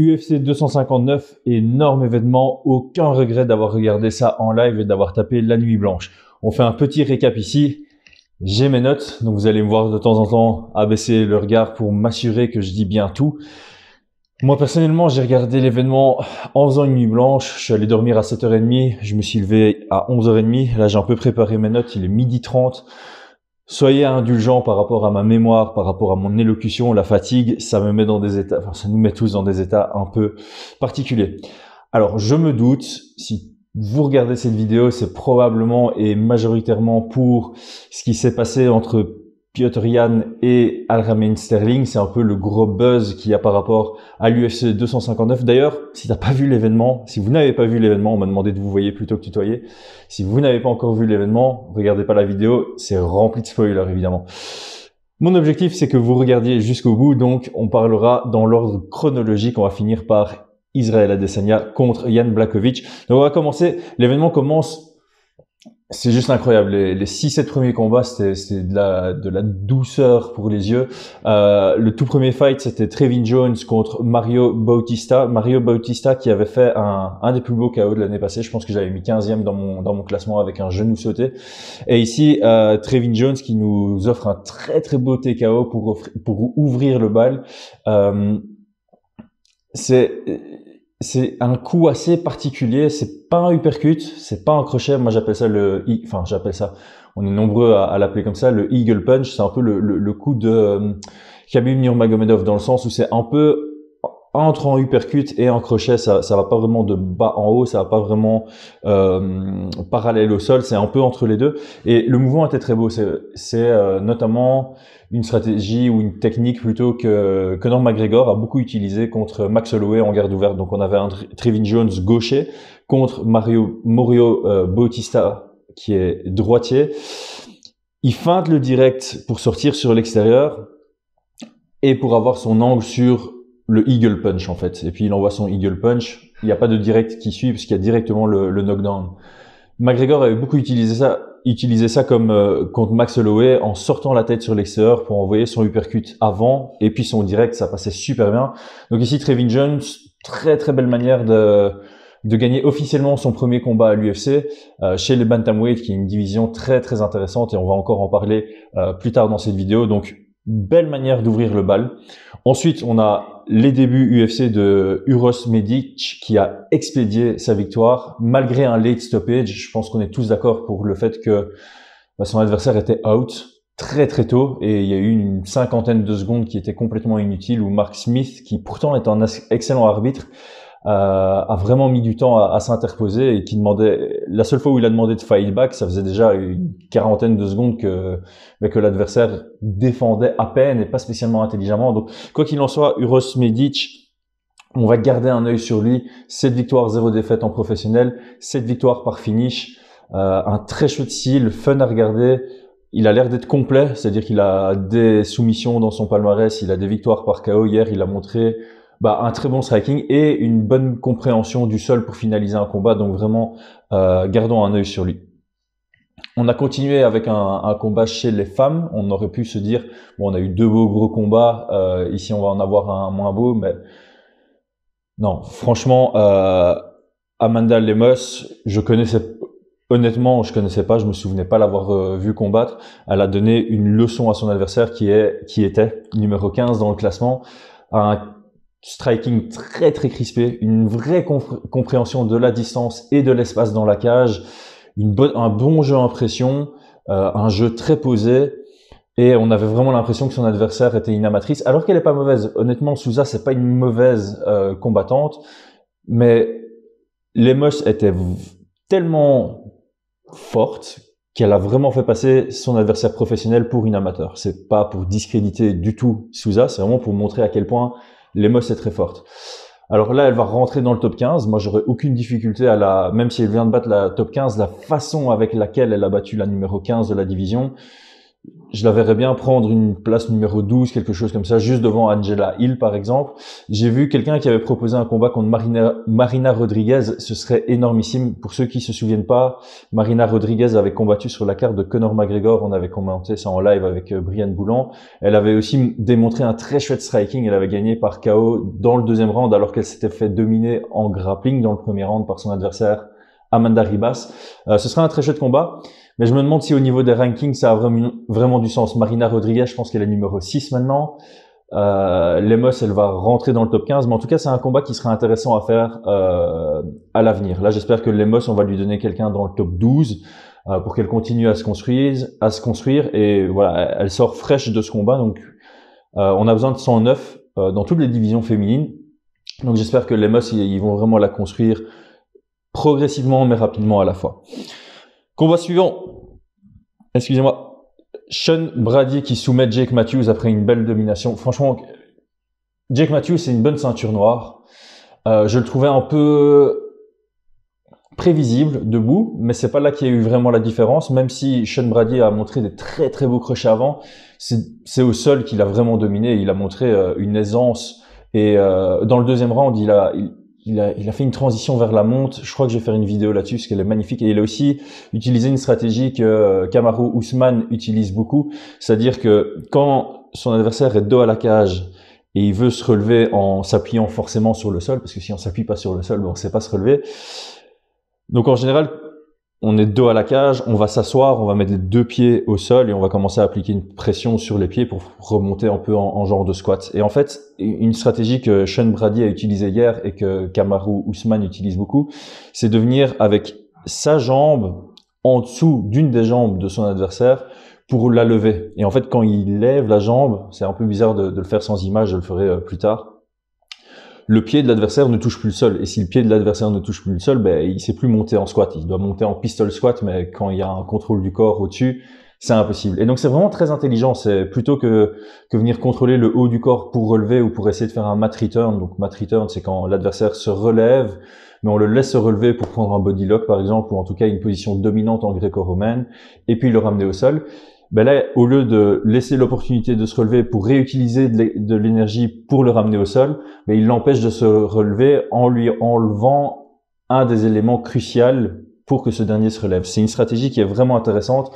UFC 259, énorme événement, aucun regret d'avoir regardé ça en live et d'avoir tapé la nuit blanche. On fait un petit récap ici. J'ai mes notes, donc vous allez me voir de temps en temps abaisser le regard pour m'assurer que je dis bien tout. Moi personnellement, j'ai regardé l'événement en faisant une nuit blanche. Je suis allé dormir à 7h30, je me suis levé à 11h30. Là, j'ai un peu préparé mes notes, il est midi 30. Soyez indulgent par rapport à ma mémoire, par rapport à mon élocution, la fatigue, ça me met dans des états, enfin, ça nous met tous dans des états un peu particuliers. Alors, je me doute, si vous regardez cette vidéo, c'est probablement et majoritairement pour ce qui s'est passé entre Piotr Jan et Ramin Sterling, c'est un peu le gros buzz qu'il y a par rapport à l'UFC 259. D'ailleurs, si t'as pas vu l'événement, si vous n'avez pas vu l'événement, on m'a demandé de vous voyez plutôt que tutoyer. Si vous n'avez pas encore vu l'événement, regardez pas la vidéo, c'est rempli de spoilers évidemment. Mon objectif, c'est que vous regardiez jusqu'au bout, donc on parlera dans l'ordre chronologique. On va finir par Israël Adesanya contre Jan Blakovic. Donc on va commencer. L'événement commence c'est juste incroyable. Les, six 6-7 premiers combats, c'était de la, de la douceur pour les yeux. Euh, le tout premier fight, c'était Trevin Jones contre Mario Bautista. Mario Bautista qui avait fait un, un des plus beaux KO de l'année passée. Je pense que j'avais mis 15e dans mon, dans mon classement avec un genou sauté. Et ici, euh, Trevin Jones qui nous offre un très très beau TKO pour, pour ouvrir le bal. Euh, c'est c'est un coup assez particulier. C'est pas un uppercut, c'est pas un crochet. Moi, j'appelle ça le, enfin, j'appelle ça. On est nombreux à, l'appeler comme ça. Le eagle punch, c'est un peu le, le, coup de euh, Khabib Nurmagomedov dans le sens où c'est un peu entre un uppercut et un crochet, ça, ça va pas vraiment de bas en haut, ça va pas vraiment euh, parallèle au sol, c'est un peu entre les deux. Et le mouvement était très beau. C'est euh, notamment une stratégie ou une technique plutôt que que Norm McGregor a beaucoup utilisé contre Max Holloway en garde ouverte. Donc on avait un Trevin Jones gaucher contre Mario Morio euh, Bautista qui est droitier. Il feinte le direct pour sortir sur l'extérieur et pour avoir son angle sur le eagle punch en fait. Et puis il envoie son eagle punch. Il n'y a pas de direct qui suit parce qu'il y a directement le, le knockdown. McGregor avait beaucoup utilisé ça utiliser ça comme euh, contre Max Holloway en sortant la tête sur l'extérieur pour envoyer son uppercut avant et puis son direct, ça passait super bien. Donc ici, Trevin Jones, très très belle manière de de gagner officiellement son premier combat à l'UFC euh, chez les bantamweight, qui est une division très très intéressante et on va encore en parler euh, plus tard dans cette vidéo. Donc belle manière d'ouvrir le bal. Ensuite, on a les débuts UFC de Uros Medic qui a expédié sa victoire malgré un late stoppage. Je pense qu'on est tous d'accord pour le fait que bah, son adversaire était out très très tôt et il y a eu une cinquantaine de secondes qui étaient complètement inutiles où Mark Smith, qui pourtant est un excellent arbitre, euh, a vraiment mis du temps à, s'interposer et qui demandait la seule fois où il a demandé de file back, ça faisait déjà une quarantaine de secondes que mais bah, que l'adversaire défendait à peine et pas spécialement intelligemment. Donc quoi qu'il en soit, Uros Medic on va garder un œil sur lui. cette victoire zéro défaite en professionnel, cette victoire par finish, euh, un très chaud style, fun à regarder. Il a l'air d'être complet, c'est-à-dire qu'il a des soumissions dans son palmarès, il a des victoires par KO hier, il a montré bah, un très bon striking et une bonne compréhension du sol pour finaliser un combat. Donc vraiment, euh, gardons un œil sur lui. On a continué avec un, un, combat chez les femmes. On aurait pu se dire, bon, on a eu deux beaux gros combats. Euh, ici, on va en avoir un moins beau, mais non, franchement, euh, Amanda Lemos, je connaissais honnêtement, je connaissais pas, je me souvenais pas l'avoir euh, vu vue combattre. Elle a donné une leçon à son adversaire qui est qui était numéro 15 dans le classement, un striking très très crispé, une vraie compréhension de la distance et de l'espace dans la cage, une bonne, un bon jeu en pression, euh, un jeu très posé. Et on avait vraiment l'impression que son adversaire était une amatrice, alors qu'elle n'est pas mauvaise. Honnêtement, Souza, c'est pas une mauvaise euh, combattante, mais Lemos était tellement forte qu'elle a vraiment fait passer son adversaire professionnel pour une amateur. C'est pas pour discréditer du tout Souza, c'est vraiment pour montrer à quel point Lemos est très forte. Alors là, elle va rentrer dans le top 15. Moi, j'aurais aucune difficulté à la, même si elle vient de battre la top 15, la façon avec laquelle elle a battu la numéro 15 de la division, je la verrais bien prendre une place numéro 12, quelque chose comme ça, juste devant Angela Hill, par exemple. J'ai vu quelqu'un qui avait proposé un combat contre Marina, Rodriguez. Ce serait énormissime. Pour ceux qui se souviennent pas, Marina Rodriguez avait combattu sur la carte de Conor McGregor. On avait commenté ça en live avec euh, Brian Boulan. Elle avait aussi démontré un très chouette striking. Elle avait gagné par KO dans le deuxième round, alors qu'elle s'était fait dominer en grappling dans le premier round par son adversaire Amanda Ribas. Euh, ce serait un très chouette combat. Mais je me demande si au niveau des rankings, ça a vraiment, du sens. Marina Rodriguez, je pense qu'elle est numéro 6 maintenant. Euh, Lemos, elle va rentrer dans le top 15, mais en tout cas, c'est un combat qui sera intéressant à faire euh, à l'avenir. Là, j'espère que Lemos, on va lui donner quelqu'un dans le top 12 euh, pour qu'elle continue à se construire, à se construire. Et voilà, elle sort fraîche de ce combat, donc on a besoin de 109 dans toutes les divisions féminines. Donc j'espère que Lemos, ils vont vraiment la construire progressivement mais rapidement à la fois. Combat suivant. Excusez-moi. Sean Brady qui soumet Jake Matthews après une belle domination. Franchement, Jake Matthews, c'est une bonne ceinture noire. Euh, je le trouvais un peu prévisible debout, mais c'est pas là qu'il y a eu vraiment la différence. Même si Sean Brady a montré des très très beaux crochets avant, c'est au sol qu'il a vraiment dominé. Il a montré euh, une aisance et euh, dans le deuxième round, il a il, il a, fait une transition vers la monte. Je crois que je vais faire une vidéo là-dessus parce qu'elle est magnifique. Et il a aussi utilisé une stratégie que euh, Kamaru Ousmane utilise beaucoup. C'est-à-dire que quand son adversaire est dos à la cage et il veut se relever en s'appuyant forcément sur le sol, parce que si on s'appuie pas sur le sol, on ne sait pas se relever. Donc en général, on est dos à la cage, on va s'asseoir, on va mettre les deux pieds au sol et on va commencer à appliquer une pression sur les pieds pour remonter un peu en, genre de squat. Et en fait, une stratégie que Sean Brady a utilisée hier et que Kamaru Usman utilise beaucoup, c'est de venir avec sa jambe en dessous d'une des jambes de son adversaire pour la lever. Et en fait, quand il lève la jambe, c'est un peu bizarre de le faire sans image, je le ferai euh, plus tard, le pied de l'adversaire ne touche plus le sol. Et si le pied de l'adversaire ne touche plus le sol, ben, il sait plus monter en squat. Il doit monter en pistol squat, mais quand il y a un contrôle du corps au-dessus, c'est impossible. Et donc c'est vraiment très intelligent. C'est plutôt que, que venir contrôler le haut du corps pour relever ou pour essayer de faire un mat return. Donc mat return, c'est quand l'adversaire se relève, mais on le laisse se relever pour prendre un body lock par exemple, ou en tout cas une position dominante en gréco-romaine, et puis le ramener au sol ben là, au lieu de laisser l'opportunité de se relever pour réutiliser de l'énergie pour le ramener au sol, mais ben il l'empêche de se relever en lui enlevant un des éléments cruciaux pour que ce dernier se relève. C'est une stratégie qui est vraiment intéressante.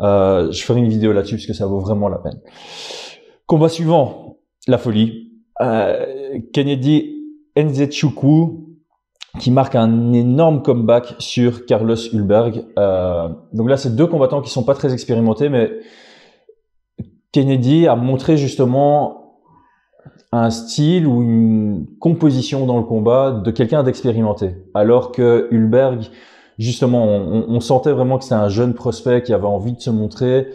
Euh, je ferai une vidéo là-dessus parce que ça vaut vraiment la peine. Combat suivant, la folie. Euh, Kennedy Nzechukwu qui marque un énorme comeback sur Carlos Hulberg. Euh, donc là, c'est deux combattants qui sont pas très expérimentés, mais Kennedy a montré justement un style ou une composition dans le combat de quelqu'un d'expérimenté, alors que Hulberg, justement, on, sentait vraiment que c'était un jeune prospect qui avait envie de se montrer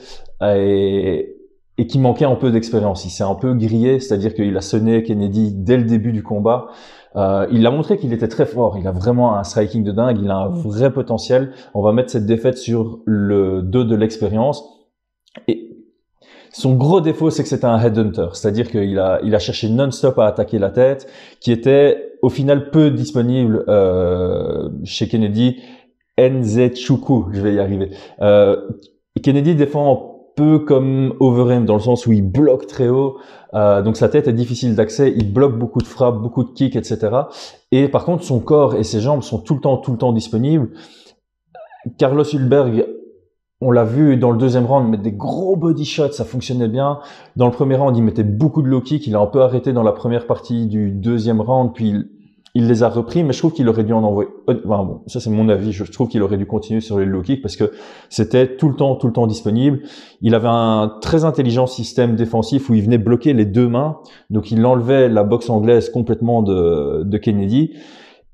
et et qui manquait un peu d'expérience. Il s'est un peu grillé, c'est-à-dire qu'il a sonné Kennedy dès le début du combat. Euh, il a montré qu'il était très fort. Il a vraiment un striking de dingue. Il a un mm. vrai potentiel. On va mettre cette défaite sur le dos de l'expérience. Et son gros défaut, c'est que c'était un headhunter, c'est-à-dire qu'il a, il a cherché non-stop à attaquer la tête, qui était au final peu disponible euh, chez Kennedy. Chuku, je vais y arriver. Euh, Kennedy défend peu comme Overeem dans le sens où il bloque très haut, euh, donc sa tête est difficile d'accès, il bloque beaucoup de frappes, beaucoup de kicks, etc. Et par contre, son corps et ses jambes sont tout le temps, tout le temps disponibles. Carlos Hulberg, on l'a vu dans le deuxième round, mettre des gros body shots, ça fonctionnait bien. Dans le premier round, il mettait beaucoup de low kicks, il a un peu arrêté dans la première partie du deuxième round, puis il il les a repris, mais je trouve qu'il aurait dû en envoyer. Euh, ça c'est mon avis. Je trouve qu'il aurait dû continuer sur le low kick parce que c'était tout le temps, tout le temps disponible. Il avait un très intelligent système défensif où il venait bloquer les deux mains, donc il enlevait la boxe anglaise complètement de, Kennedy.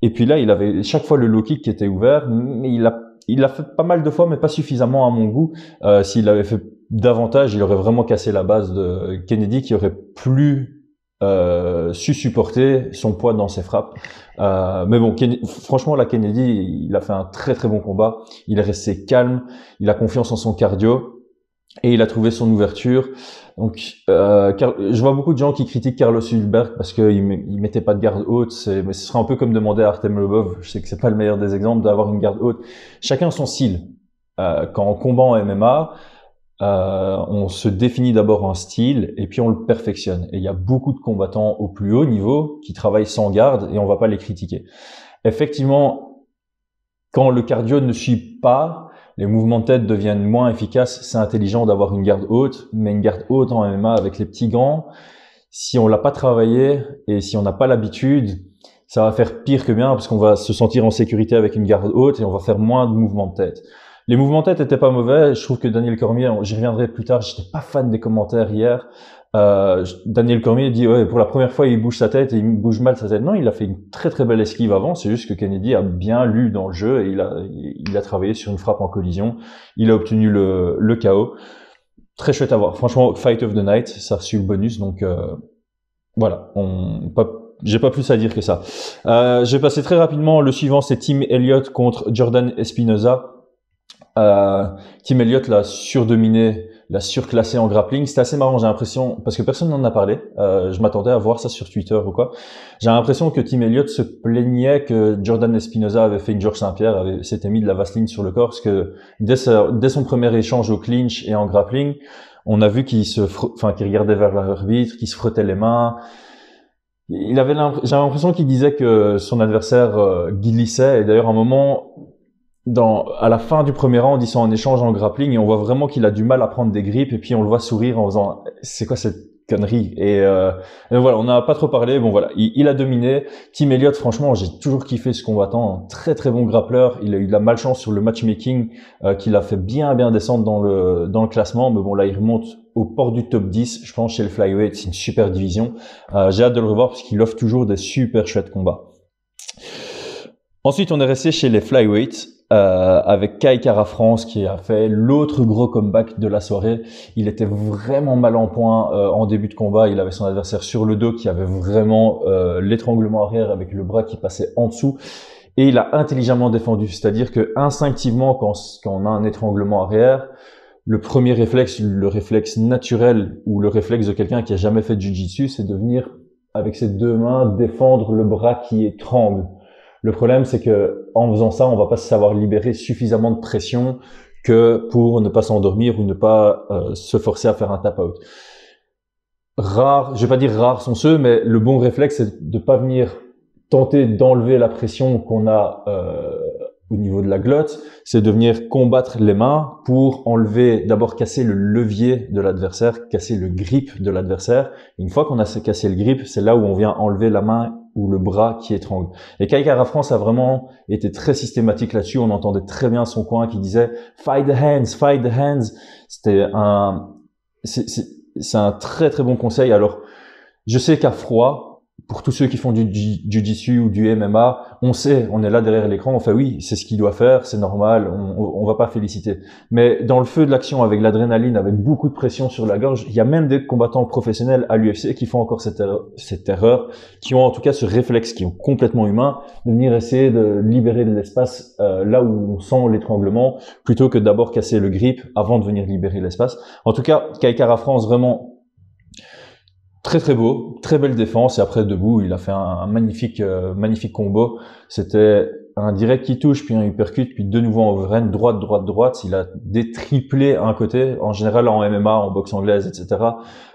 Et puis là, il avait chaque fois le low kick qui était ouvert, il a il l'a fait pas mal de fois, mais pas suffisamment à mon goût. Euh, s'il avait fait davantage, il aurait vraiment cassé la base de Kennedy, qui aurait plus euh, su supporter son poids dans ses frappes. Euh, mais bon, franchement, la Kennedy, il a fait un très très bon combat. Il est resté calme, il a confiance en son cardio et il a trouvé son ouverture. Donc, euh, je vois beaucoup de gens qui critiquent Carlos Hulberg parce qu'il ne mettait pas de garde haute. Mais ce serait un peu comme demander à Artem Lobov, je sais que c'est pas le meilleur des exemples, d'avoir une garde haute. Chacun son style. Euh, quand on combat en MMA, euh, on se définit d'abord un style et puis on le perfectionne. Et il y a beaucoup de combattants au plus haut niveau qui travaillent sans garde et on va pas les critiquer. Effectivement, quand le cardio ne suit pas, les mouvements de tête deviennent moins efficaces. C'est intelligent d'avoir une garde haute, mais une garde haute en MMA avec les petits gants, si on l'a pas travaillé et si on n'a pas l'habitude, ça va faire pire que bien parce qu'on va se sentir en sécurité avec une garde haute et on va faire moins de mouvements de tête. Les mouvements tête étaient pas mauvais. Je trouve que Daniel Cormier, j'y reviendrai plus tard. J'étais pas fan des commentaires hier. Euh, Daniel Cormier dit ouais, pour la première fois il bouge sa tête et il bouge mal sa tête. Non, il a fait une très très belle esquive avant. C'est juste que Kennedy a bien lu dans le jeu et il a il a travaillé sur une frappe en collision. Il a obtenu le le KO. Très chouette à voir. Franchement, fight of the night, ça a reçu le bonus. Donc euh, voilà, on j'ai pas plus à dire que ça. Euh, je vais passer très rapidement. Le suivant, c'est Tim Elliott contre Jordan Espinoza. Tim euh, Elliott l'a surdominé, l'a surclassé en grappling. C'était assez marrant, j'ai l'impression, parce que personne n'en a parlé. Euh, je m'attendais à voir ça sur Twitter ou quoi. J'ai l'impression que Tim Elliott se plaignait que Jordan Espinoza avait fait une George Saint-Pierre, s'était mis de la vaseline sur le corps, parce que dès, son premier échange au clinch et en grappling, on a vu qu'il se, enfin, qu'il regardait vers l'arbitre, qu'il se frottait les mains. Il avait, j'ai l'impression qu'il disait que son adversaire euh, glissait. Et d'ailleurs, à un moment, dans, à la fin du premier on dit ça en échange en grappling et on voit vraiment qu'il a du mal à prendre des grippes et puis on le voit sourire en faisant c'est quoi cette connerie et, euh, voilà on n'a pas trop parlé bon voilà il, a dominé Tim Elliott franchement j'ai toujours kiffé ce combattant un très très bon grappleur il a eu de la malchance sur le matchmaking euh, qui l'a fait bien bien descendre dans le dans le classement mais bon là il remonte au port du top 10 je pense chez le flyweight c'est une super division euh, j'ai hâte de le revoir parce qu'il offre toujours des super chouettes combats ensuite on est resté chez les flyweights euh, avec Kai Kara France qui a fait l'autre gros comeback de la soirée. Il était vraiment mal en point euh, en début de combat. Il avait son adversaire sur le dos qui avait vraiment euh, l'étranglement arrière avec le bras qui passait en dessous. Et il a intelligemment défendu, c'est-à-dire que instinctivement, quand, on a un étranglement arrière, le premier réflexe, le réflexe naturel ou le réflexe de quelqu'un qui a jamais fait de Jitsu c'est de venir avec ses deux mains défendre le bras qui étrangle. Le problème, c'est que en faisant ça, on va pas savoir libérer suffisamment de pression que pour ne pas s'endormir ou ne pas euh, se forcer à faire un tap out. Rare, je vais pas dire rares sont ceux, mais le bon réflexe, c'est de pas venir tenter d'enlever la pression qu'on a euh, au niveau de la glotte, c'est de venir combattre les mains pour enlever, d'abord casser le levier de l'adversaire, casser le grip de l'adversaire. Une fois qu'on a cassé le grip, c'est là où on vient enlever la main ou le bras qui étrangle. Et Kaikara France a vraiment été très systématique là-dessus. On entendait très bien son coin qui disait Fight the hands, fight the hands. C'était un, c'est un très très bon conseil. Alors, je sais qu'à froid, pour tous ceux qui font du, du ou du MMA, on sait, on est là derrière l'écran, on fait oui, c'est ce qu'il doit faire, c'est normal, on, on, va pas féliciter. Mais dans le feu de l'action, avec l'adrénaline, avec beaucoup de pression sur la gorge, il y a même des combattants professionnels à l'UFC qui font encore cette erreur, cette erreur, qui ont en tout cas ce réflexe qui est complètement humain, de venir essayer de libérer de l'espace euh, là où on sent l'étranglement, plutôt que d'abord casser le grip avant de venir libérer l'espace. En tout cas, Kaikara France, vraiment, Très très beau, très belle défense et après debout, il a fait un, magnifique euh, magnifique combo. C'était un direct qui touche, puis un uppercut, puis de nouveau en overhand, droite, droite, droite. Il a détriplé un côté, en général en MMA, en boxe anglaise, etc.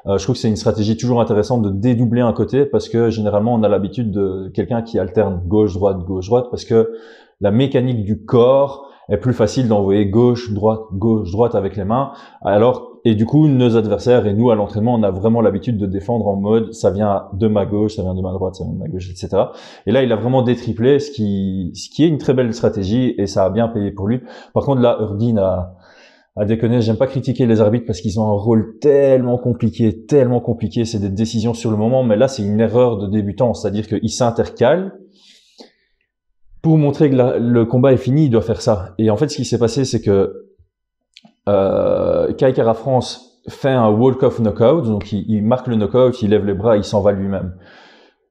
Euh, je trouve que c'est une stratégie toujours intéressante de dédoubler un côté, parce que généralement on a l'habitude de quelqu'un qui alterne gauche-droite, gauche-droite, parce que la mécanique du corps est plus facile d'envoyer gauche-droite, gauche-droite avec les mains, alors et du coup, nos adversaires et nous, à l'entraînement, on a vraiment l'habitude de défendre en mode ça vient de ma gauche, ça vient de ma droite, ça vient de ma gauche, etc. Et là, il a vraiment détriplé, ce qui, ce qui est une très belle stratégie et ça a bien payé pour lui. Par contre, là, Urdin a, déconné. déconné. J'aime pas critiquer les arbitres parce qu'ils ont un rôle tellement compliqué, tellement compliqué. C'est des décisions sur le moment, mais là, c'est une erreur de débutant. C'est-à-dire qu'ils s'intercale Pour montrer que le combat est fini, il doit faire ça. Et en fait, ce qui s'est passé, c'est que euh, France fait un walk-off knockout, donc il, marque le knockout, il lève les bras, il s'en va lui-même.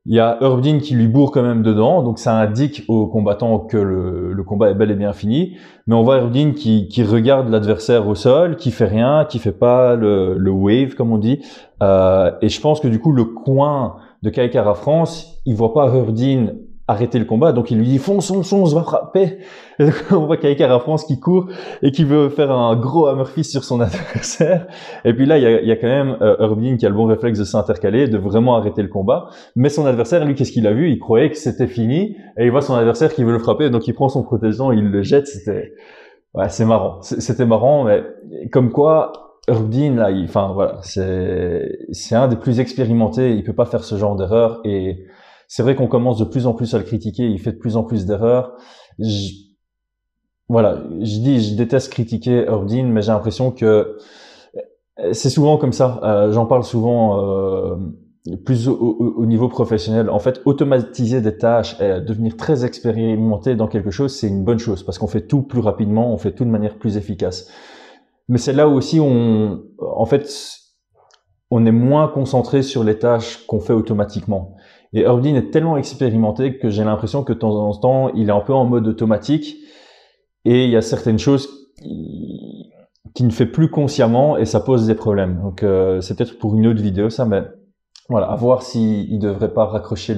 Il y a Herb qui lui bourre quand même dedans, donc ça indique aux combattants que le, combat est bel et bien fini. Mais on voit Herb qui, regarde l'adversaire au sol, qui fait rien, qui fait pas le, wave comme on dit. Euh, et je pense que du coup le coin de Kaikara France, il voit pas Herb arrêter le combat. Donc il lui dit fonce, fonce, fonce, va frapper. on voit qu'il à France qui court et qui veut faire un gros hammer sur son adversaire. Et puis là, il y a, quand même euh, qui a le bon réflexe de s'intercaler, de vraiment arrêter le combat. Mais son adversaire, lui, qu'est-ce qu'il a vu Il croyait que c'était fini et il voit son adversaire qui veut le frapper. Donc il prend son protégeant, il le jette. C'était ouais, c'est marrant. C'était marrant, mais comme quoi. Urbdin, là, enfin voilà, c'est c'est un des plus expérimentés. Il peut pas faire ce genre d'erreur et c'est vrai qu'on commence de plus en plus à le critiquer, il fait de plus en plus d'erreurs. Je... Voilà, je dis, je déteste critiquer Urbdin, mais j'ai l'impression que euh, c'est souvent comme ça. Euh, j'en parle souvent euh, plus au, niveau professionnel. En fait, automatiser des tâches et devenir très expérimenté dans quelque chose, c'est une bonne chose parce qu'on fait tout plus rapidement, on fait tout de manière plus efficace. Mais c'est là aussi où on, en fait, on est moins concentré sur les tâches qu'on fait automatiquement. Et Irvine est tellement expérimenté que j'ai l'impression que de temps en temps, il est un peu en mode automatique. Et il y a certaines choses qui, ne fait plus consciemment et ça pose des problèmes. Donc euh, c'est peut-être pour une autre vidéo ça, mais voilà, à voir s'il ne devrait pas raccrocher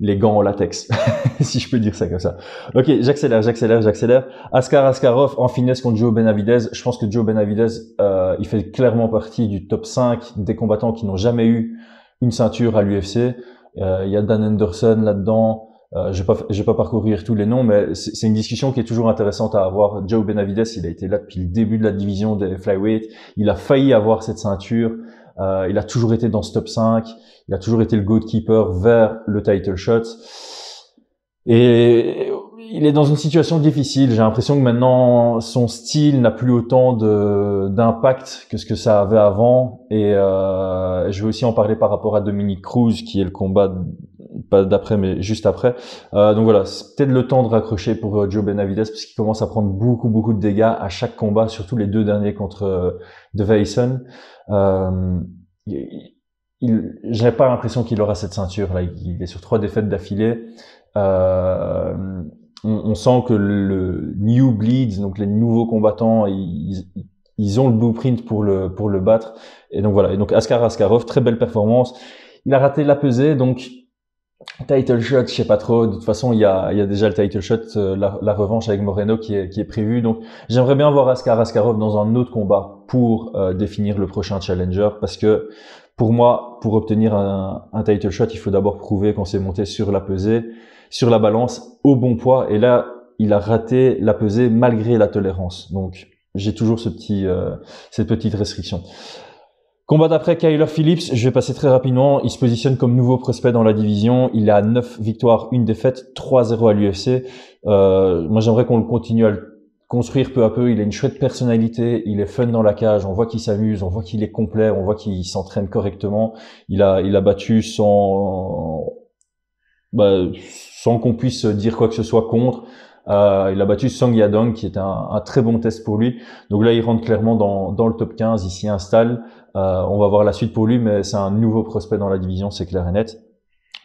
les, gants en latex, si je peux dire ça comme ça. Ok, j'accélère, j'accélère, j'accélère. Askar Askarov en finesse contre Joe Benavidez. Je pense que Joe Benavidez, euh, il fait clairement partie du top 5 des combattants qui n'ont jamais eu une ceinture à l'UFC. Euh, il y a Dan Anderson là-dedans. Euh, je ne vais, pas parcourir tous les noms, mais c'est une discussion qui est toujours intéressante à avoir. Joe Benavides, il a été là depuis le début de la division des flyweight. Il a failli avoir cette ceinture. Euh, il a toujours été dans ce top 5. Il a toujours été le goalkeeper vers le title shot. Et il est dans une situation difficile. J'ai l'impression que maintenant son style n'a plus autant d'impact que ce que ça avait avant. Et euh, je vais aussi en parler par rapport à Dominique Cruz, qui est le combat pas d'après mais juste après. Euh, donc voilà, c'est peut-être le temps de raccrocher pour euh, Joe Benavides parce qu'il commence à prendre beaucoup beaucoup de dégâts à chaque combat, surtout les deux derniers contre De Euh, euh il, j'ai pas l'impression qu'il aura cette ceinture là. Il, est sur trois défaites d'affilée. Euh, on, sent que le New Bleeds, donc les nouveaux combattants, ils, ont le blueprint pour le, pour le battre. Et donc voilà. donc Askar Askarov, très belle performance. Il a raté la pesée, donc title shot, je sais pas trop. De toute façon, il y a, il y a déjà le title shot, euh, la, revanche avec Moreno qui est, qui est prévue. Donc j'aimerais bien voir Askar Askarov dans un autre combat pour euh, définir le prochain challenger parce que pour moi, pour obtenir un, un title shot, il faut d'abord prouver qu'on s'est monté sur la pesée sur la balance au bon poids. Et là, il a raté la pesée malgré la tolérance. Donc, j'ai toujours ce petit, euh, cette petite restriction. Combat d'après Kyler Phillips, je vais passer très rapidement. Il se positionne comme nouveau prospect dans la division. Il a 9 victoires, une défaite, 3-0 à l'UFC. Euh, moi, j'aimerais qu'on le continue à le construire peu à peu. Il a une chouette personnalité, il est fun dans la cage, on voit qu'il s'amuse, on voit qu'il est complet, on voit qu'il s'entraîne correctement. Il a, il a battu sans, bah, sans qu'on puisse dire quoi que ce soit contre. Euh, il a battu Song Yadong, qui est un, très bon test pour lui. Donc là, il rentre clairement dans, le top 15, il s'y installe. Euh, on va voir la suite pour lui, mais c'est un nouveau prospect dans la division, c'est clair et net.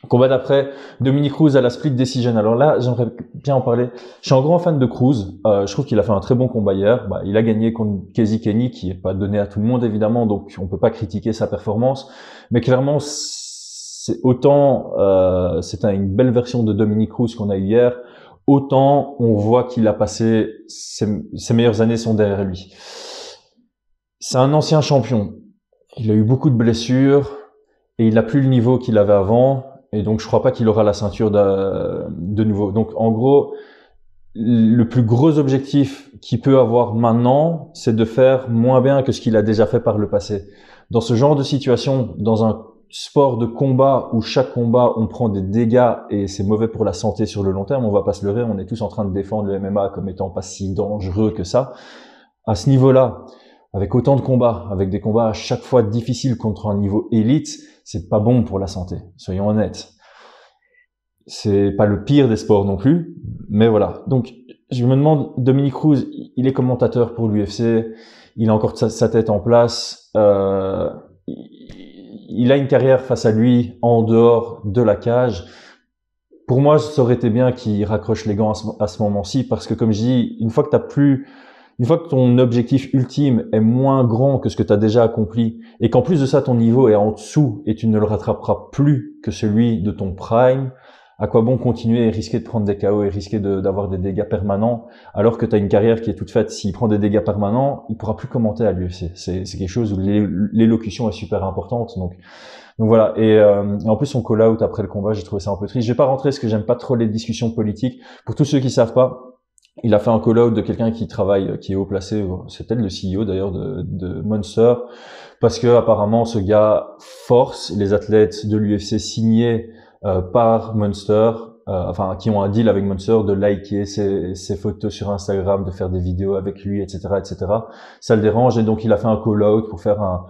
Combat d'après, Dominique Cruz à la split decision. Alors là, j'aimerais bien en parler. Je suis un grand fan de Cruz. Euh, je trouve qu'il a fait un très bon combat hier. Bah, il a gagné contre Casey Kenny, qui n'est pas donné à tout le monde évidemment, donc on peut pas critiquer sa performance. Mais clairement, c'est autant euh, c'est une belle version de Dominique Rousse qu'on a eu hier, autant on voit qu'il a passé ses, meilleures années sont derrière lui. C'est un ancien champion. Il a eu beaucoup de blessures et il n'a plus le niveau qu'il avait avant. Et donc je crois pas qu'il aura la ceinture de, de nouveau. Donc en gros, le plus gros objectif qu'il peut avoir maintenant, c'est de faire moins bien que ce qu'il a déjà fait par le passé. Dans ce genre de situation, dans un sport de combat où chaque combat on prend des dégâts et c'est mauvais pour la santé sur le long terme, on va pas se leurrer, on est tous en train de défendre le MMA comme étant pas si dangereux que ça. À ce niveau-là, avec autant de combats, avec des combats à chaque fois difficiles contre un niveau élite, c'est pas bon pour la santé, soyons honnêtes. C'est pas le pire des sports non plus, mais voilà. Donc, je me demande, Dominique Cruz, il est commentateur pour l'UFC, il a encore sa, tête en place, euh, il a une carrière face à lui en dehors de la cage. Pour moi, ça aurait été bien qu'il raccroche les gants à ce, moment-ci parce que, comme je dis, une fois que t'as plus, une fois que ton objectif ultime est moins grand que ce que tu as déjà accompli et qu'en plus de ça, ton niveau est en dessous et tu ne le rattraperas plus que celui de ton prime, à quoi bon continuer et risquer de prendre des KO et risquer d'avoir des dégâts permanents alors que tu as une carrière qui est toute faite S'il prend des dégâts permanents, il pourra plus commenter à l'UFC. C'est quelque chose où l'élocution est super importante. Donc, donc voilà. Et, euh, en plus, son call après le combat. J'ai trouvé ça un peu triste. Je vais pas rentrer parce que j'aime pas trop les discussions politiques. Pour tous ceux qui savent pas, il a fait un call de quelqu'un qui travaille, qui est haut placé, c'était le CEO d'ailleurs de, de, Monster, parce que apparemment ce gars force les athlètes de l'UFC signés euh, par Monster, euh, enfin qui ont un deal avec Monster, de liker ses, photos sur Instagram, de faire des vidéos avec lui, etc., etc. Ça le dérange et donc il a fait un call-out pour faire un,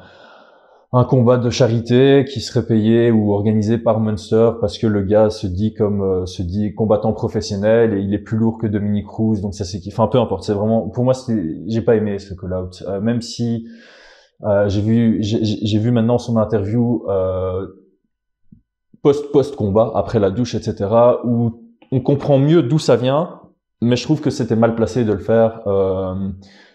un combat de charité qui serait payé ou organisé par Munster parce que le gars se dit comme euh, se dit combattant professionnel et il est plus lourd que Dominique Cruz donc ça c'est qui enfin peu importe c'est vraiment pour moi j'ai pas aimé ce call out même si j'ai vu j'ai vu maintenant son interview post-post-combat, après la douche, etc., où on comprend mieux d'où ça vient, mais je trouve que c'était mal placé de le faire euh,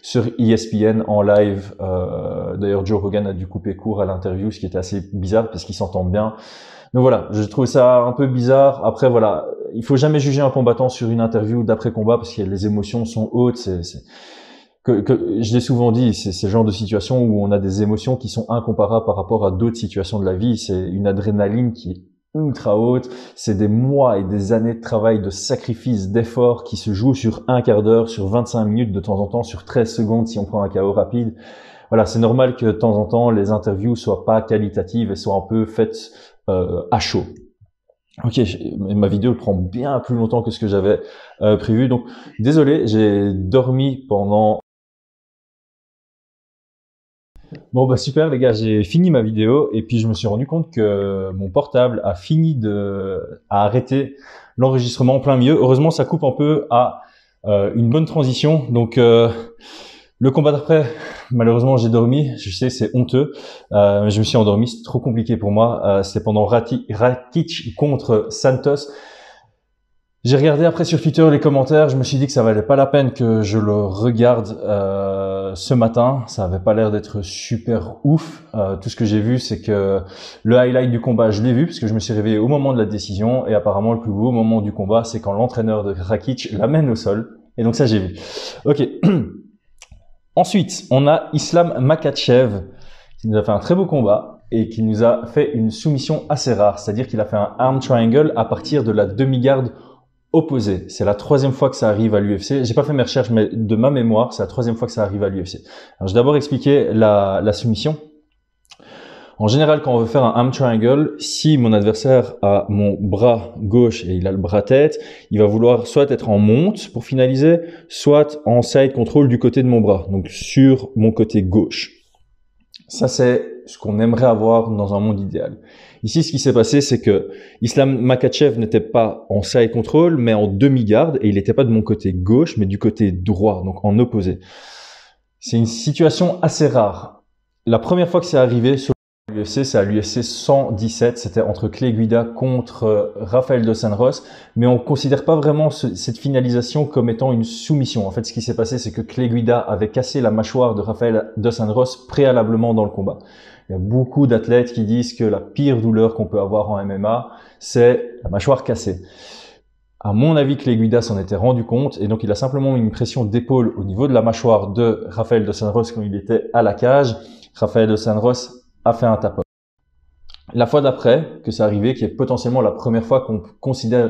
sur ESPN en live. Euh, d'ailleurs, Joe Rogan a dû couper court à l'interview, ce qui était assez bizarre parce qu'ils s'entendent bien. Donc voilà, je trouve ça un peu bizarre. Après, voilà, il faut jamais juger un combattant sur une interview d'après-combat parce que les émotions sont hautes. C'est, que, que, je l'ai souvent dit, c'est ce genre de situation où on a des émotions qui sont incomparables par rapport à d'autres situations de la vie. C'est une adrénaline qui est ultra haute. C'est des mois et des années de travail, de sacrifice, d'efforts qui se jouent sur un quart d'heure, sur 25 minutes de temps en temps, sur 13 secondes si on prend un KO rapide. Voilà, c'est normal que de temps en temps les interviews soient pas qualitatives et soient un peu faites euh, à chaud. Ok, ma vidéo prend bien plus longtemps que ce que j'avais euh, prévu, donc désolé, j'ai dormi pendant Bon bah super les gars, j'ai fini ma vidéo et puis je me suis rendu compte que mon portable a fini de a arrêté l'enregistrement en plein milieu. Heureusement ça coupe un peu à euh, une bonne transition. Donc euh, le combat d'après, malheureusement j'ai dormi. Je sais c'est honteux. Euh, je me suis endormi, c'est trop compliqué pour moi. Euh, c'est pendant Rati contre Santos. J'ai regardé après sur Twitter les commentaires. Je me suis dit que ça valait pas la peine que je le regarde. Euh, ce matin, ça avait pas l'air d'être super ouf. Euh, tout ce que j'ai vu, c'est que le highlight du combat, je l'ai vu parce que je me suis réveillé au moment de la décision et apparemment le plus beau moment du combat, c'est quand l'entraîneur de Rakic l'amène au sol. Et donc ça, j'ai vu. Ok. Ensuite, on a Islam Makachev qui nous a fait un très beau combat et qui nous a fait une soumission assez rare, c'est-à-dire qu'il a fait un arm triangle à partir de la demi-garde opposé. C'est la troisième fois que ça arrive à l'UFC. J'ai pas fait mes recherches, mais de ma mémoire, c'est la troisième fois que ça arrive à l'UFC. Alors, vais d'abord expliqué la, la, soumission. En général, quand on veut faire un arm triangle, si mon adversaire a mon bras gauche et il a le bras tête, il va vouloir soit être en monte pour finaliser, soit en side control du côté de mon bras, donc sur mon côté gauche. Ça, c'est ce qu'on aimerait avoir dans un monde idéal. Ici, ce qui s'est passé, c'est que Islam Makachev n'était pas en side contrôle mais en demi-garde, et il n'était pas de mon côté gauche, mais du côté droit, donc en opposé. C'est une situation assez rare. La première fois que c'est arrivé sur l'UFC, c'est à l'UFC 117, c'était entre Clay contre euh, Rafael Dos mais on ne considère pas vraiment cette finalisation comme étant une soumission. En fait, ce qui s'est passé, c'est que Clay avait cassé la mâchoire de Rafael Dos préalablement dans le combat. Il y a beaucoup d'athlètes qui disent que la pire douleur qu'on peut avoir en MMA, c'est la mâchoire cassée. À mon avis, que Guida s'en était rendu compte et donc il a simplement une pression d'épaule au niveau de la mâchoire de Rafael de Sanros quand il était à la cage. Rafael de Sanros a fait un tapot. La fois d'après que c'est arrivé, qui est potentiellement la première fois qu'on considère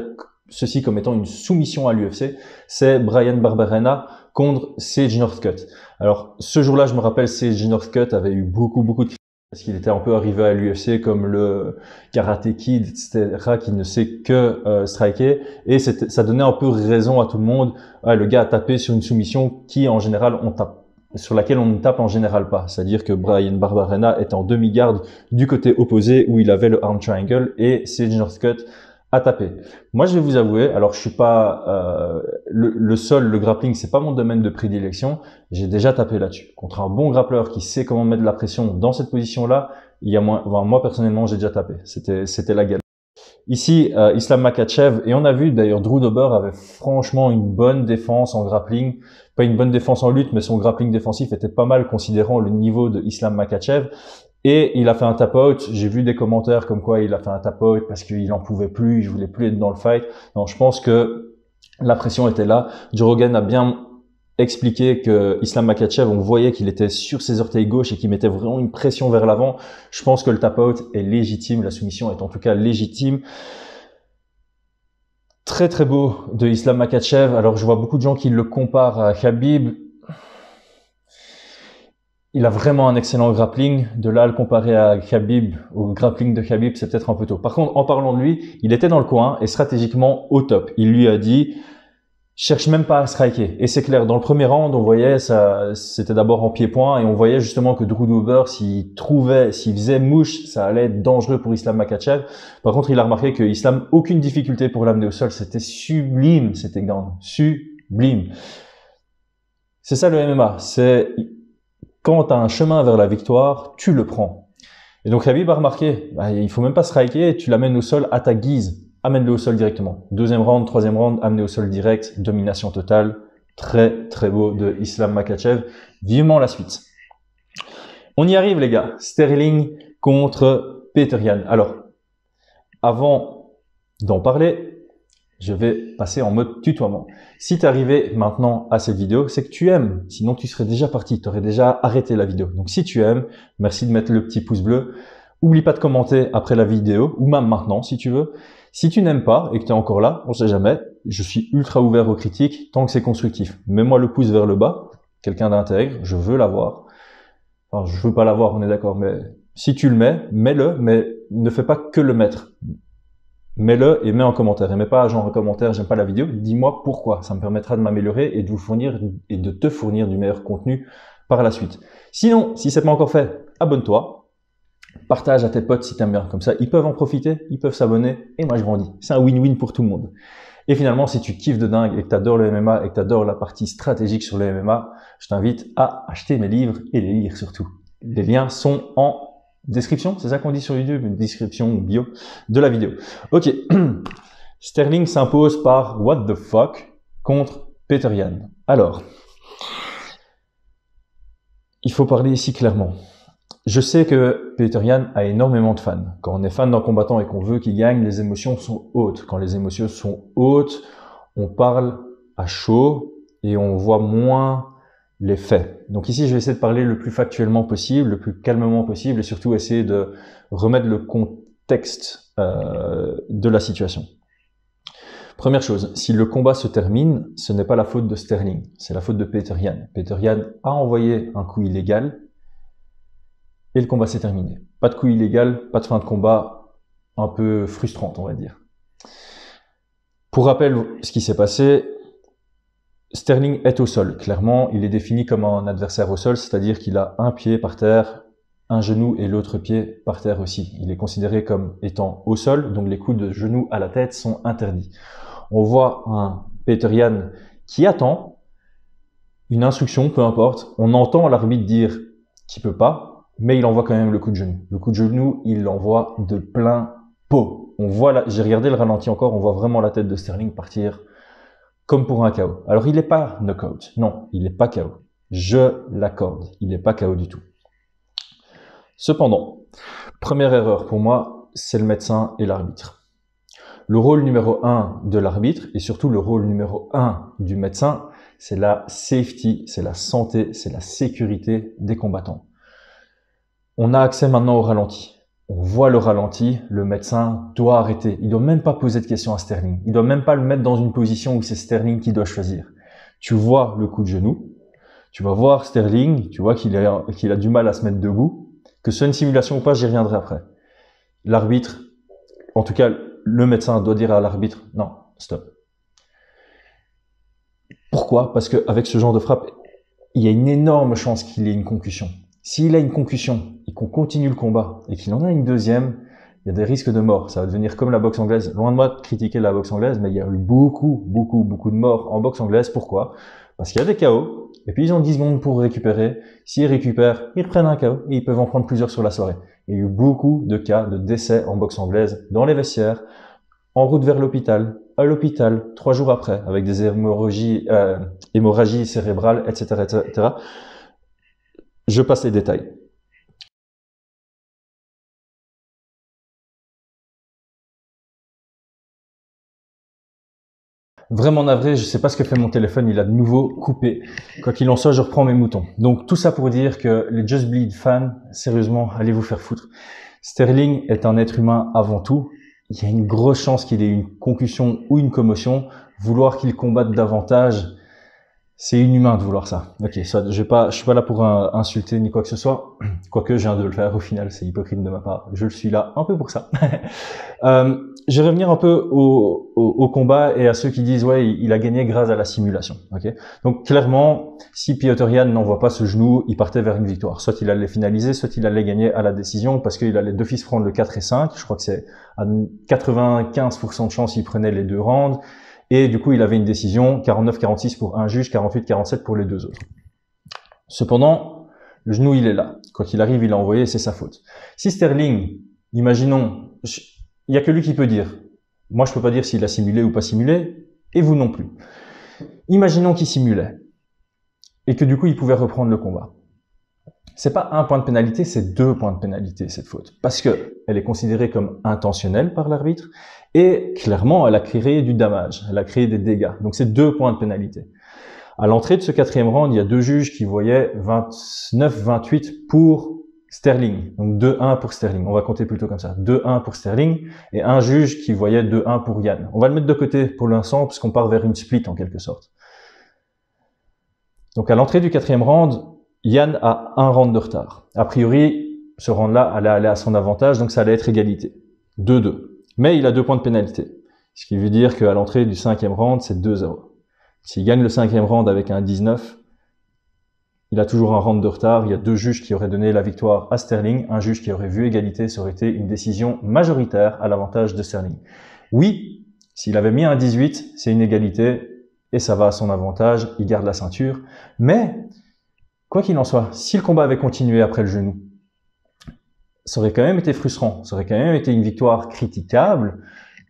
ceci comme étant une soumission à l'UFC, c'est Brian Barberena contre Sage Northcutt. Alors, ce jour-là, je me rappelle, Sage Northcutt avait eu beaucoup, beaucoup de parce qu'il était un peu arrivé à l'UFC comme le karaté kid, etc., qui ne sait que euh, striker, et ça donnait un peu raison à tout le monde. Ah, le gars a tapé sur une soumission qui, en général, on tape sur laquelle on ne tape en général pas. C'est-à-dire que Brian Barbarena est en demi-garde du côté opposé où il avait le arm triangle et Sage Northcutt à taper. Moi, je vais vous avouer, alors je suis pas euh, le, le, sol, le grappling, c'est pas mon domaine de prédilection. J'ai déjà tapé là-dessus. Contre un bon grappleur qui sait comment mettre de la pression dans cette position-là, il y a moins, moi personnellement, j'ai déjà tapé. C'était, c'était la galère. Ici, euh, Islam Makachev, et on a vu d'ailleurs, Drew Dober avait franchement une bonne défense en grappling, pas une bonne défense en lutte, mais son grappling défensif était pas mal considérant le niveau de Islam Makachev. Et il a fait un tap-out. J'ai vu des commentaires comme quoi il a fait un tap-out parce qu'il en pouvait plus, il voulait plus être dans le fight. Non, je pense que la pression était là. Durogan a bien expliqué que Islam Makachev, on voyait qu'il était sur ses orteils gauche et qu'il mettait vraiment une pression vers l'avant. Je pense que le tap-out est légitime, la soumission est en tout cas légitime. Très très beau de Islam Makachev. Alors je vois beaucoup de gens qui le comparent à Khabib il a vraiment un excellent grappling. De là à le comparer à Khabib, au grappling de Khabib, c'est peut-être un peu tôt. Par contre, en parlant de lui, il était dans le coin et stratégiquement au top. Il lui a dit, cherche même pas à striker. Et c'est clair, dans le premier round, on voyait ça, c'était d'abord en pied-point et on voyait justement que Drew s'il trouvait, s'il faisait mouche, ça allait être dangereux pour Islam Makachev. Par contre, il a remarqué que Islam, aucune difficulté pour l'amener au sol. C'était sublime, c'était grand Sublime. C'est ça le MMA. C'est quand tu as un chemin vers la victoire, tu le prends. Et donc Khabib a remarqué, bah, il faut même pas striker, tu l'amènes au sol à ta guise, amène-le au sol directement. Deuxième round, troisième round, amené au sol direct, domination totale, très très beau de Islam Makachev. Vivement la suite. On y arrive les gars, Sterling contre Peterian. Alors, avant d'en parler, je vais passer en mode tutoiement. Si tu maintenant à cette vidéo, c'est que tu aimes. Sinon, tu serais déjà parti, tu aurais déjà arrêté la vidéo. Donc, si tu aimes, merci de mettre le petit pouce bleu. Oublie pas de commenter après la vidéo, ou même maintenant si tu veux. Si tu n'aimes pas et que tu es encore là, on ne sait jamais, je suis ultra ouvert aux critiques tant que c'est constructif. Mets-moi le pouce vers le bas, quelqu'un d'intègre, je veux l'avoir. Enfin, je veux pas l'avoir, on est d'accord, mais si tu le mets, mets-le, mais ne fais pas que le mettre mets-le et mets en commentaire. Et mets pas genre en commentaire, j'aime pas la vidéo. Dis-moi pourquoi. Ça me permettra de m'améliorer et de vous fournir et de te fournir du meilleur contenu par la suite. Sinon, si c'est pas encore fait, abonne-toi. Partage à tes potes si t'aimes bien. Comme ça, ils peuvent en profiter, ils peuvent s'abonner et moi je grandis. C'est un win-win pour tout le monde. Et finalement, si tu kiffes de dingue et que t'adores le MMA et que t'adores la partie stratégique sur le MMA, je t'invite à acheter mes livres et les lire surtout. Les liens sont en Description, c'est ça qu'on dit sur YouTube, une description bio de la vidéo. Ok, Sterling s'impose par What the fuck contre Peter Yan. Alors, il faut parler ici clairement. Je sais que Peter Yan a énormément de fans. Quand on est fan d'un combattant et qu'on veut qu'il gagne, les émotions sont hautes. Quand les émotions sont hautes, on parle à chaud et on voit moins les faits. Donc ici, je vais essayer de parler le plus factuellement possible, le plus calmement possible, et surtout essayer de remettre le contexte euh, de la situation. Première chose, si le combat se termine, ce n'est pas la faute de Sterling, c'est la faute de Peter Yann. Peter Yann a envoyé un coup illégal, et le combat s'est terminé. Pas de coup illégal, pas de fin de combat, un peu frustrante, on va dire. Pour rappel, ce qui s'est passé, Sterling est au sol. Clairement, il est défini comme un adversaire au sol, c'est-à-dire qu'il a un pied par terre, un genou et l'autre pied par terre aussi. Il est considéré comme étant au sol, donc les coups de genou à la tête sont interdits. On voit un Peter qui attend une instruction, peu importe. On entend l'arbitre dire qu'il peut pas, mais il envoie quand même le coup de genou. Le coup de genou, il l'envoie de plein pot. On voit, j'ai regardé le ralenti encore, on voit vraiment la tête de Sterling partir comme pour un KO. Alors, il n'est pas knockout. Non, il n'est pas KO. Je l'accorde. Il n'est pas KO du tout. Cependant, première erreur pour moi, c'est le médecin et l'arbitre. Le rôle numéro un de l'arbitre et surtout le rôle numéro un du médecin, c'est la safety, c'est la santé, c'est la sécurité des combattants. On a accès maintenant au ralenti on voit le ralenti, le médecin doit arrêter. Il doit même pas poser de questions à Sterling. Il doit même pas le mettre dans une position où c'est Sterling qui doit choisir. Tu vois le coup de genou, tu vas voir Sterling, tu vois qu'il a, qu'il a du mal à se mettre debout. Que ce soit une simulation ou pas, j'y reviendrai après. L'arbitre, en tout cas, le médecin doit dire à l'arbitre, non, stop. Pourquoi Parce qu'avec ce genre de frappe, il y a une énorme chance qu'il ait une concussion. S'il a une concussion et qu'on continue le combat et qu'il en a une deuxième, il y a des risques de mort. Ça va devenir comme la boxe anglaise. Loin de moi de critiquer la boxe anglaise, mais il y a eu beaucoup, beaucoup, beaucoup de morts en boxe anglaise. Pourquoi Parce qu'il y a des KO, et puis ils ont 10 secondes pour récupérer. S'ils récupèrent, ils prennent un KO et ils peuvent en prendre plusieurs sur la soirée. Il y a eu beaucoup de cas de décès en boxe anglaise, dans les vestiaires, en route vers l'hôpital, à l'hôpital, trois jours après, avec des hémorragies, euh, hémorragies cérébrales, etc., etc. Je passe les détails. Vraiment navré, je ne sais pas ce que fait mon téléphone, il a de nouveau coupé. Quoi qu'il en soit, je reprends mes moutons. Donc tout ça pour dire que les Just Bleed fans, sérieusement, allez vous faire foutre. Sterling est un être humain avant tout. Il y a une grosse chance qu'il ait une concussion ou une commotion. Vouloir qu'il combatte davantage, c'est inhumain de vouloir ça. Ok, soit je pas, je suis pas là pour insulter ni quoi que ce soit, quoique j'ai viens de le faire au final, c'est hypocrite de ma part. Je le suis là un peu pour ça. Euh, je vais revenir un peu au, combat et à ceux qui disent ouais, il, a gagné grâce à la simulation. Ok, donc clairement, si Piotr Jan n'envoie pas ce genou, il partait vers une victoire. Soit il allait finaliser, soit il allait gagner à la décision parce qu'il allait deux fils prendre le 4 et 5. Je crois que c'est à 95% de chance il prenait les deux rounds. Et du coup, il avait une décision 49-46 pour un juge, 48-47 pour les deux autres. Cependant, le genou, il est là. Quand il arrive, il l'a envoyé, c'est sa faute. Si Sterling, imaginons, il n'y a que lui qui peut dire. Moi, je ne peux pas dire s'il a simulé ou pas simulé, et vous non plus. Imaginons qu'il simulait, et que du coup, il pouvait reprendre le combat. C'est pas un point de pénalité, c'est deux points de pénalité, cette faute. Parce que elle est considérée comme intentionnelle par l'arbitre, et clairement, elle a créé du damage, elle a créé des dégâts. Donc c'est deux points de pénalité. À l'entrée de ce quatrième round, il y a deux juges qui voyaient 29-28 pour Sterling. Donc 2-1 pour Sterling. On va compter plutôt comme ça. 2-1 pour Sterling et un juge qui voyait 2-1 pour Yann. On va le mettre de côté pour l'instant puisqu'on part vers une split en quelque sorte. Donc à l'entrée du quatrième round, Yann a un round de retard. A priori, ce round-là allait aller à son avantage, donc ça allait être égalité. 2-2 mais il a deux points de pénalité. Ce qui veut dire qu'à l'entrée du cinquième round, c'est 2-0. S'il gagne le cinquième round avec un 19, il a toujours un round de retard. Il y a deux juges qui auraient donné la victoire à Sterling, un juge qui aurait vu égalité. Ça aurait été une décision majoritaire à l'avantage de Sterling. Oui, s'il avait mis un 18, c'est une égalité et ça va à son avantage. Il garde la ceinture. Mais, quoi qu'il en soit, si le combat avait continué après le genou, ça aurait quand même été frustrant, ça aurait quand même été une victoire critiquable,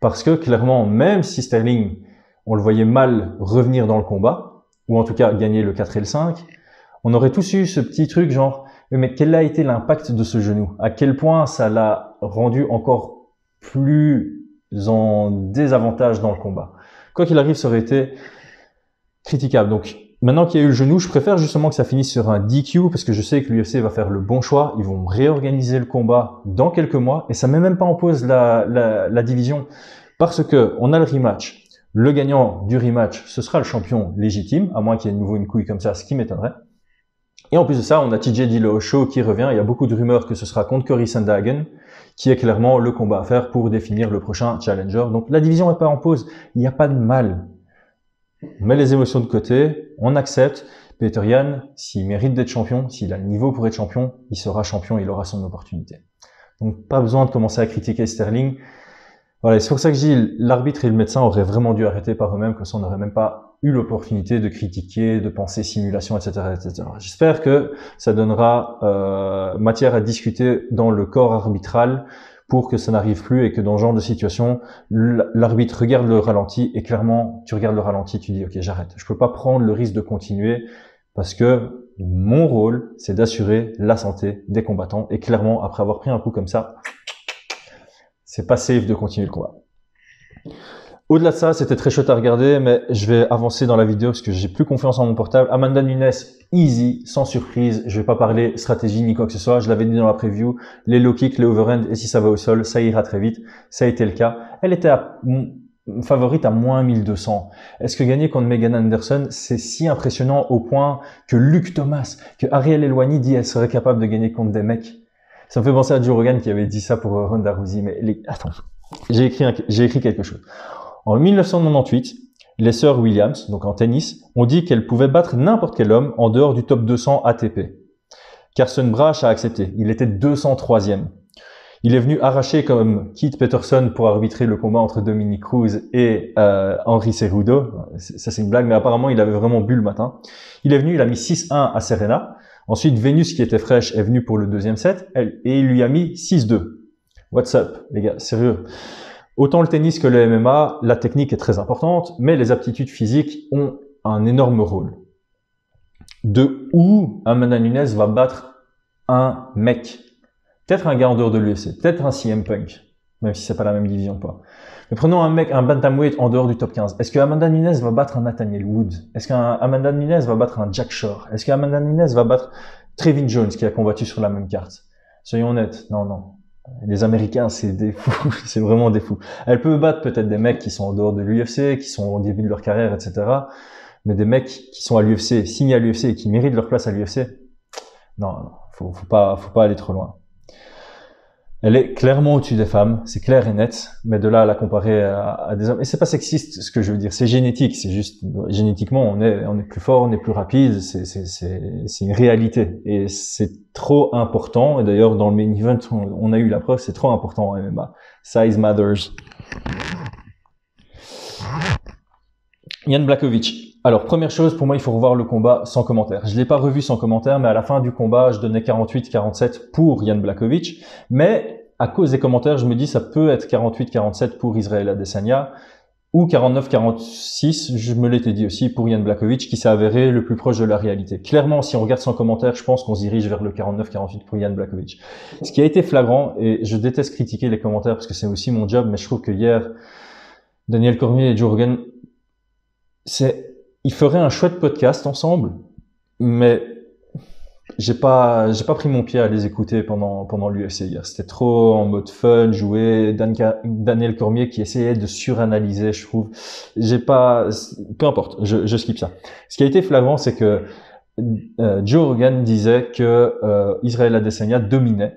parce que clairement, même si Sterling, on le voyait mal revenir dans le combat, ou en tout cas gagner le 4 et le 5, on aurait tous eu ce petit truc genre, mais quel a été l'impact de ce genou À quel point ça l'a rendu encore plus en désavantage dans le combat Quoi qu'il arrive, ça aurait été critiquable. Donc maintenant qu'il y a eu le genou, je préfère justement que ça finisse sur un DQ parce que je sais que l'UFC va faire le bon choix. Ils vont réorganiser le combat dans quelques mois et ça met même pas en pause la, division parce que on a le rematch. Le gagnant du rematch, ce sera le champion légitime, à moins qu'il y ait de nouveau une couille comme ça, ce qui m'étonnerait. Et en plus de ça, on a TJ show qui revient. Il y a beaucoup de rumeurs que ce sera contre Cory Sandhagen, qui est clairement le combat à faire pour définir le prochain challenger. Donc la division n'est pas en pause. Il n'y a pas de mal on met les émotions de côté, on accepte. Peter s'il mérite d'être champion, s'il a le niveau pour être champion, il sera champion, il aura son opportunité. Donc pas besoin de commencer à critiquer Sterling. Voilà, c'est pour ça que je dis, l'arbitre et le médecin auraient vraiment dû arrêter par eux-mêmes, comme ça n'aurait même pas eu l'opportunité de critiquer, de penser simulation, etc. etc. J'espère que ça donnera euh, matière à discuter dans le corps arbitral pour que ça n'arrive plus et que dans ce genre de situation, l'arbitre regarde le ralenti et clairement, tu regardes le ralenti, tu dis ok j'arrête. Je peux pas prendre le risque de continuer parce que mon rôle, c'est d'assurer la santé des combattants et clairement, après avoir pris un coup comme ça, c'est pas safe de continuer le combat. Au-delà de ça, c'était très chouette à regarder, mais je vais avancer dans la vidéo parce que j'ai plus confiance en mon portable. Amanda Nunes, easy, sans surprise. Je vais pas parler stratégie ni quoi que ce soit. Je l'avais dit dans la preview. Les low kicks, les overhand, et si ça va au sol, ça ira très vite. Ça a été le cas. Elle était à favorite à moins 1200. Est-ce que gagner contre Megan Anderson, c'est si impressionnant au point que Luc Thomas, que Ariel Elwani dit elle serait capable de gagner contre des mecs Ça me fait penser à Joe Rogan qui avait dit ça pour euh, Ronda Rousey, mais les... attends, j'ai écrit, j'ai écrit quelque chose. En 1998, les sœurs Williams, donc en tennis, ont dit qu'elles pouvaient battre n'importe quel homme en dehors du top 200 ATP. Carson Brash a accepté. Il était 203e. Il est venu arracher comme Keith Peterson pour arbitrer le combat entre Dominique Cruz et euh, Henry Henri Ça c'est une blague, mais apparemment il avait vraiment bu le matin. Il est venu, il a mis 6-1 à Serena. Ensuite, Vénus, qui était fraîche, est venue pour le deuxième set et il lui a mis 6-2. What's up, les gars, sérieux Autant le tennis que le MMA, la technique est très importante, mais les aptitudes physiques ont un énorme rôle. De où Amanda Nunes va battre un mec Peut-être un gars en dehors de l'UFC, peut-être un CM Punk, même si c'est pas la même division pas. Mais prenons un mec, un bantamweight en dehors du top 15. Est-ce que Amanda Nunes va battre un Nathaniel Wood Est-ce qu'Amanda Nunes va battre un Jack Shore Est-ce qu'Amanda Nunes va battre Trevin Jones qui a combattu sur la même carte Soyons honnêtes, non, non les Américains, c'est des fous, c'est vraiment des fous. Elle peut battre peut-être des mecs qui sont en dehors de l'UFC, qui sont au début de leur carrière, etc. Mais des mecs qui sont à l'UFC, signés à l'UFC et qui méritent leur place à l'UFC, non, non, faut, pas, faut pas aller trop loin elle est clairement au-dessus des femmes, c'est clair et net, mais de là à la comparer à, des hommes, et c'est pas sexiste ce que je veux dire, c'est génétique, c'est juste génétiquement on est on est plus fort, on est plus rapide, c'est c'est c'est une réalité et c'est trop important. Et d'ailleurs dans le main event on, a eu la preuve, c'est trop important en MMA. Size matters. Yann Blakovic. Alors, première chose, pour moi, il faut revoir le combat sans commentaire. Je l'ai pas revu sans commentaire, mais à la fin du combat, je donnais 48-47 pour Yann Blakovic. Mais à cause des commentaires, je me dis ça peut être 48-47 pour Israël Adesanya ou 49-46, je me l'étais dit aussi, pour Yann Blakovic, qui s'est avéré le plus proche de la réalité. Clairement, si on regarde sans commentaire, je pense qu'on se dirige vers le 49-48 pour Yann Blakovic. Ce qui a été flagrant, et je déteste critiquer les commentaires parce que c'est aussi mon job, mais je trouve que hier, Daniel Cormier et Jürgen c'est ils feraient un chouette podcast ensemble, mais j'ai pas, j'ai pas pris mon pied à les écouter pendant, pendant l'UFC hier. C'était trop en mode fun, jouer. Daniel Cormier qui essayait de suranalyser, je trouve. J'ai pas, peu importe, je, je skip ça. Ce qui a été flagrant, c'est que euh, Joe Rogan disait que euh, Israël Adesanya dominait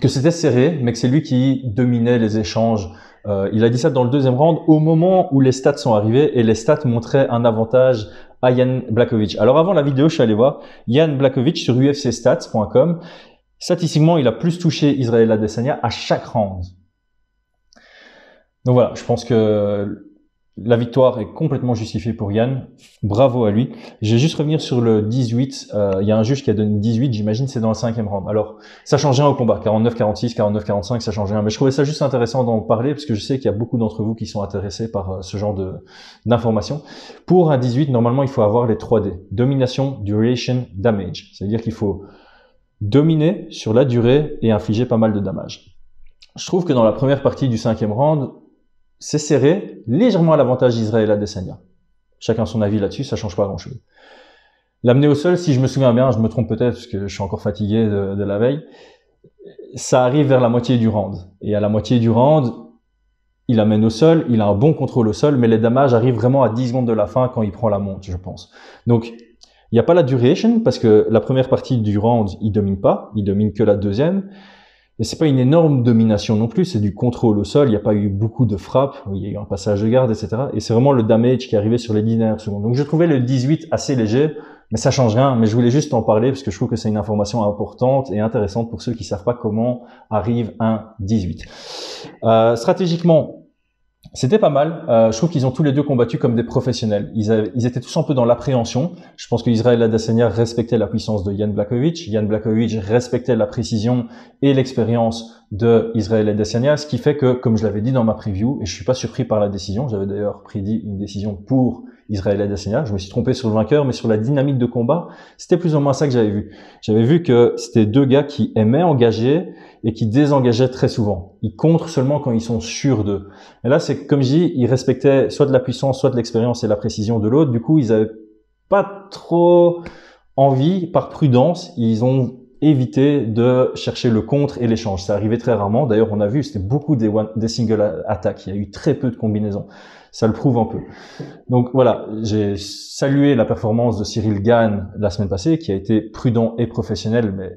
que c'était serré, mais que c'est lui qui dominait les échanges. Euh, il a dit ça dans le deuxième round, au moment où les stats sont arrivés, et les stats montraient un avantage à Yann Blakovic. Alors avant la vidéo, je suis allé voir Yann Blakovic sur ufcstats.com. Statistiquement, il a plus touché Israël Adesanya à chaque round. Donc voilà, je pense que la victoire est complètement justifiée pour Yann. Bravo à lui. Je vais juste revenir sur le 18. Euh, il y a un juge qui a donné 18, j'imagine c'est dans le cinquième round. Alors, ça change rien au combat, 49, 46, 49, 45, ça change rien, Mais je trouvais ça juste intéressant d'en parler parce que je sais qu'il y a beaucoup d'entre vous qui sont intéressés par euh, ce genre de d'informations. Pour un 18, normalement, il faut avoir les 3D. Domination, duration, damage. C'est-à-dire qu'il faut dominer sur la durée et infliger pas mal de dommages. Je trouve que dans la première partie du cinquième round, c'est serré, légèrement à l'avantage d'Israël dessein Chacun son avis là-dessus, ça change pas grand-chose. L'amener au sol, si je me souviens bien, je me trompe peut-être parce que je suis encore fatigué de, la veille, ça arrive vers la moitié du round. Et à la moitié du round, il amène au sol, il a un bon contrôle au sol, mais les dommages arrivent vraiment à 10 secondes de la fin quand il prend la monte, je pense. Donc, il n'y a pas la duration parce que la première partie du round, il domine pas, il domine que la deuxième. Et c'est pas une énorme domination non plus, c'est du contrôle au sol. Il n'y a pas eu beaucoup de frappes, il y a eu un passage de garde, etc. Et c'est vraiment le damage qui arrivait sur les 10 dernières secondes. Donc je trouvais le 18 assez léger, mais ça change rien. Mais je voulais juste en parler parce que je trouve que c'est une information importante et intéressante pour ceux qui savent pas comment arrive un 18. Euh, stratégiquement, c'était pas mal. Euh, je trouve qu'ils ont tous les deux combattu comme des professionnels. Ils, étaient tous un peu dans l'appréhension. Je pense qu'Israël Israël Adesanya respectait la puissance de Yann Blakovic. Yann Blakovic respectait la précision et l'expérience de Israël Adesanya, ce qui fait que, comme je l'avais dit dans ma preview, et je suis pas surpris par la décision, j'avais d'ailleurs prédit une décision pour Israël Adesanya. Je me suis trompé sur le vainqueur, mais sur la dynamique de combat, c'était plus ou moins ça que j'avais vu. J'avais vu que c'était deux gars qui aimaient engager, et qui désengageaient très souvent. Ils contre seulement quand ils sont sûrs d'eux. Et là, c'est comme je dis, ils respectaient soit de la puissance, soit de l'expérience et la précision de l'autre. Du coup, ils n'avaient pas trop envie, par prudence, ils ont évité de chercher le contre et l'échange. Ça arrivait très rarement. D'ailleurs, on a vu, c'était beaucoup des, one, des single attaques. Il y a eu très peu de combinaisons. Ça le prouve un peu. Donc voilà, j'ai salué la performance de Cyril Gann la semaine passée, qui a été prudent et professionnel, mais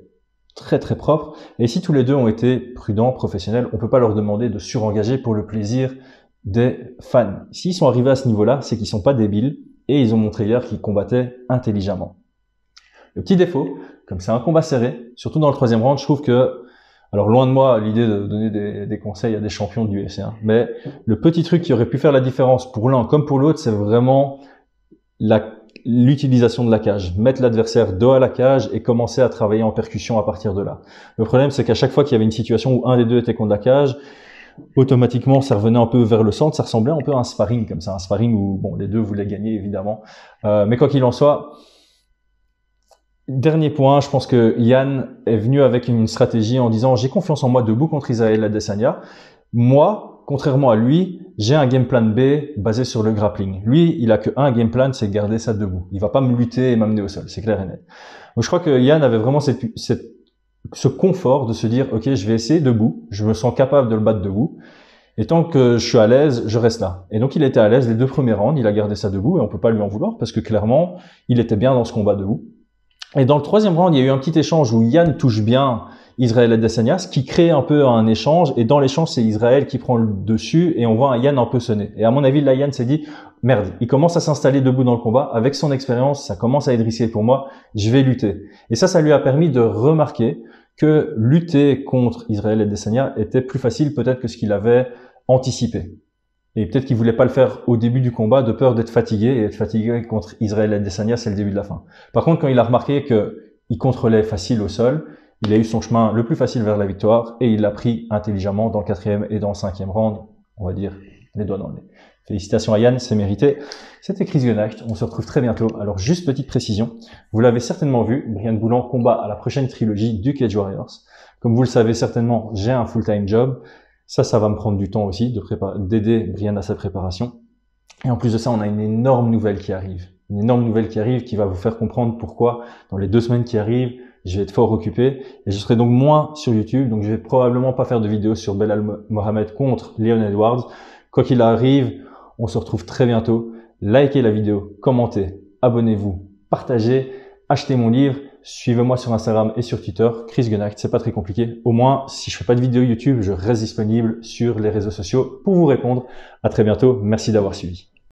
très très propre. Et si tous les deux ont été prudents, professionnels, on peut pas leur demander de surengager pour le plaisir des fans. S'ils sont arrivés à ce niveau-là, c'est qu'ils sont pas débiles et ils ont montré hier qu'ils combattaient intelligemment. Le petit défaut, comme c'est un combat serré, surtout dans le troisième round, je trouve que, alors loin de moi l'idée de donner des, conseils à des champions du UFC, 1 mais le petit truc qui aurait pu faire la différence pour l'un comme pour l'autre, c'est vraiment la l'utilisation de la cage, mettre l'adversaire dos à la cage et commencer à travailler en percussion à partir de là. Le problème, c'est qu'à chaque fois qu'il y avait une situation où un des deux était contre la cage, automatiquement, ça revenait un peu vers le centre, ça ressemblait un peu à un sparring comme ça, un sparring où bon, les deux voulaient gagner évidemment. Euh, mais quoi qu'il en soit, Dernier point, je pense que Yann est venu avec une stratégie en disant j'ai confiance en moi debout contre Isael Adesanya. Moi, contrairement à lui, j'ai un game plan B basé sur le grappling. Lui, il a que un game plan, c'est garder ça debout. Il va pas me lutter et m'amener au sol, c'est clair et net. Donc je crois que Yann avait vraiment ce confort de se dire, ok, je vais essayer debout, je me sens capable de le battre debout, et tant que je suis à l'aise, je reste là. Et donc il était à l'aise les deux premiers rounds, il a gardé ça debout, et on peut pas lui en vouloir, parce que clairement, il était bien dans ce combat debout. Et dans le troisième round, il y a eu un petit échange où Yann touche bien Israël Adesanya, qui crée un peu un échange. Et dans l'échange, c'est Israël qui prend le dessus et on voit un Yann un peu sonner. Et à mon avis, là, Yann s'est dit, merde, il commence à s'installer debout dans le combat. Avec son expérience, ça commence à être risqué pour moi. Je vais lutter. Et ça, ça lui a permis de remarquer que lutter contre Israël Adesanya était plus facile peut-être que ce qu'il avait anticipé. Et peut-être qu'il voulait pas le faire au début du combat de peur d'être fatigué et être fatigué contre Israël Adesanya, c'est le début de la fin. Par contre, quand il a remarqué que il contrôlait facile au sol, il a eu son chemin le plus facile vers la victoire et il l'a pris intelligemment dans le quatrième et dans le cinquième round. On va dire les doigts dans le nez. Félicitations à Yann, c'est mérité. C'était Chris Gunnacht, on se retrouve très bientôt. Alors juste petite précision, vous l'avez certainement vu, Brian Boulan combat à la prochaine trilogie du Cage Warriors. Comme vous le savez certainement, j'ai un full-time job. Ça, ça va me prendre du temps aussi de d'aider Brian à sa préparation. Et en plus de ça, on a une énorme nouvelle qui arrive. Une énorme nouvelle qui arrive qui va vous faire comprendre pourquoi, dans les deux semaines qui arrivent, je vais être fort occupé et je serai donc moins sur YouTube. Donc je vais probablement pas faire de vidéo sur Belal Mohamed contre Leon Edwards. Quoi qu'il arrive, on se retrouve très bientôt. Likez la vidéo, commentez, abonnez-vous, partagez, achetez mon livre, suivez-moi sur Instagram et sur Twitter, Chris Gunnacht, c'est pas très compliqué. Au moins, si je fais pas de vidéo YouTube, je reste disponible sur les réseaux sociaux pour vous répondre. À très bientôt, merci d'avoir suivi.